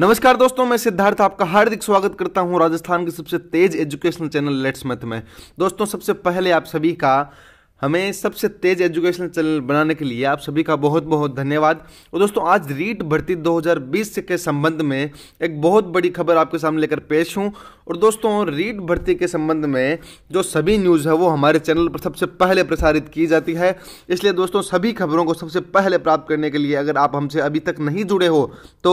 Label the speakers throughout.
Speaker 1: नमस्कार दोस्तों मैं सिद्धार्थ आपका हार्दिक स्वागत करता हूं राजस्थान के सबसे तेज एजुकेशनल चैनल लेट्स मैथ में दोस्तों सबसे पहले आप सभी का हमें सबसे तेज एजुकेशनल चैनल बनाने के लिए आप सभी का बहुत बहुत धन्यवाद और दोस्तों आज रीट भर्ती 2020 के संबंध में एक बहुत बड़ी खबर आपके सामने लेकर पेश हूँ और दोस्तों रीट भर्ती के संबंध में जो सभी न्यूज़ है वो हमारे चैनल पर सबसे पहले प्रसारित की जाती है इसलिए दोस्तों सभी खबरों को सबसे पहले प्राप्त करने के लिए अगर आप हमसे अभी तक नहीं जुड़े हो तो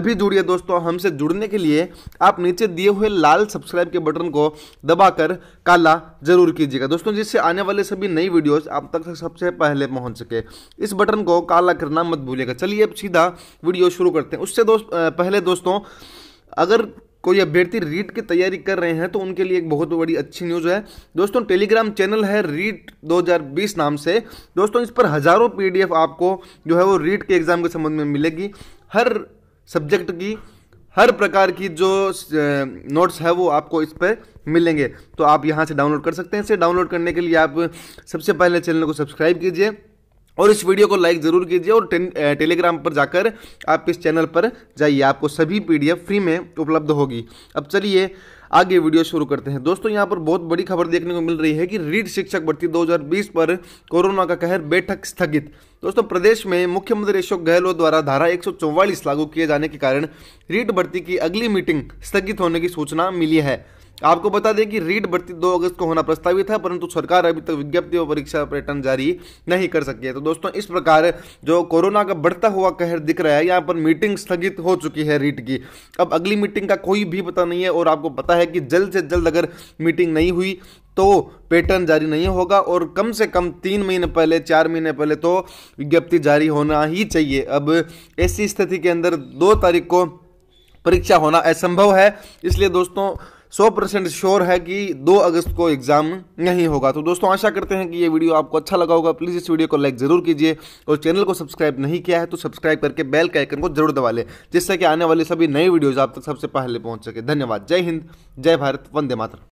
Speaker 1: अभी जुड़िए दोस्तों हमसे जुड़ने के लिए आप नीचे दिए हुए लाल सब्सक्राइब के बटन को दबाकर काला जरूर कीजिएगा दोस्तों जिससे आने वाले सभी नई नई वीडियोस आप तक सबसे पहले पहुंच सके इस बटन को काला करना मत भूलिएगा चलिए अब सीधा वीडियो शुरू करते हैं उससे दोस्त पहले दोस्तों अगर कोई अभ्यर्थी रीट की तैयारी कर रहे हैं तो उनके लिए एक बहुत बड़ी अच्छी न्यूज़ है दोस्तों टेलीग्राम चैनल है रीट 2020 नाम से दोस्तों इस पर हज़ारों पीडीएफ आपको जो है वो रीट के एग्ज़ाम के संबंध में मिलेगी हर सब्जेक्ट की हर प्रकार की जो नोट्स है वो आपको इस पर मिलेंगे तो आप यहाँ से डाउनलोड कर सकते हैं इसे डाउनलोड करने के लिए आप सबसे पहले चैनल को सब्सक्राइब कीजिए और इस वीडियो को लाइक ज़रूर कीजिए और टेलीग्राम पर जाकर आप इस चैनल पर जाइए आपको सभी पीडीएफ फ्री में उपलब्ध होगी अब चलिए आगे वीडियो शुरू करते हैं दोस्तों यहाँ पर बहुत बड़ी खबर देखने को मिल रही है कि रीड शिक्षक भर्ती 2020 पर कोरोना का कहर बैठक स्थगित दोस्तों प्रदेश में मुख्यमंत्री अशोक गहलोत द्वारा धारा एक लागू किए जाने के कारण रीट भर्ती की अगली मीटिंग स्थगित होने की सूचना मिली है आपको बता दें कि रीट भर्ती दो अगस्त को होना प्रस्तावित था परंतु सरकार अभी तक विज्ञप्ति और परीक्षा पर्यटन जारी नहीं कर सकी है तो दोस्तों इस प्रकार जो कोरोना का बढ़ता हुआ कहर दिख रहा है यहाँ पर मीटिंग स्थगित हो चुकी है रीट की अब अगली मीटिंग का कोई भी पता नहीं है और आपको पता है कि जल्द से जल्द अगर मीटिंग नहीं हुई तो पैटर्न जारी नहीं होगा और कम से कम तीन महीने पहले चार महीने पहले तो विज्ञप्ति जारी होना ही चाहिए अब ऐसी स्थिति के अंदर दो तारीख को परीक्षा होना असंभव है इसलिए दोस्तों 100 परसेंट श्योर है कि 2 अगस्त को एग्जाम नहीं होगा तो दोस्तों आशा करते हैं कि ये वीडियो आपको अच्छा लगा होगा प्लीज़ इस वीडियो को लाइक जरूर कीजिए और चैनल को सब्सक्राइब नहीं किया है तो सब्सक्राइब करके बेल के आइकन को जरूर दबा लें जिससे कि आने वाली सभी नई वीडियोज़ आप तक सबसे पहले पहुँच सके धन्यवाद जय हिंद जय भारत वंदे मातर